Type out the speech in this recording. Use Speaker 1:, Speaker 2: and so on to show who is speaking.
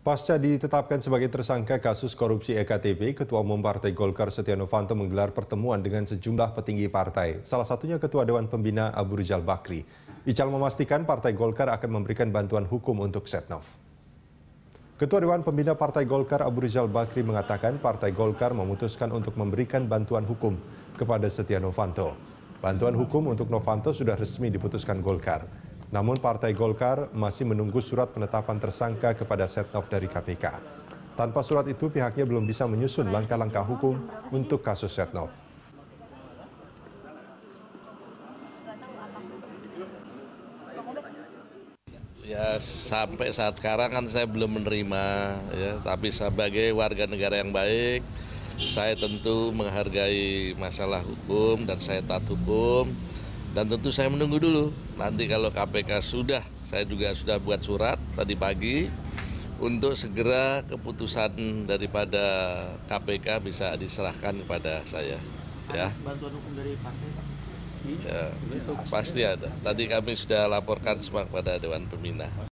Speaker 1: Pasca ditetapkan sebagai tersangka kasus korupsi EKTP, Ketua Umum Partai Golkar Setia Novanto menggelar pertemuan dengan sejumlah petinggi partai, salah satunya Ketua Dewan Pembina Abu Rizal Bakri. Ical memastikan Partai Golkar akan memberikan bantuan hukum untuk Setnov. Ketua Dewan Pembina Partai Golkar Abu Rizal Bakri mengatakan Partai Golkar memutuskan untuk memberikan bantuan hukum kepada Setia Novanto. Bantuan hukum untuk Novanto sudah resmi diputuskan Golkar. Namun Partai Golkar masih menunggu surat penetapan tersangka kepada Setnov dari KPK. Tanpa surat itu pihaknya belum bisa menyusun langkah-langkah hukum untuk kasus Setnov.
Speaker 2: Ya sampai saat sekarang kan saya belum menerima ya, tapi sebagai warga negara yang baik saya tentu menghargai masalah hukum dan saya taat hukum. Dan tentu saya menunggu dulu. Nanti kalau KPK sudah, saya juga sudah buat surat tadi pagi untuk segera keputusan daripada KPK bisa diserahkan kepada saya. Ya. Bantuan hukum dari partai Ya, iya. pasti ada. Tadi kami sudah laporkan semua kepada Dewan Pembina.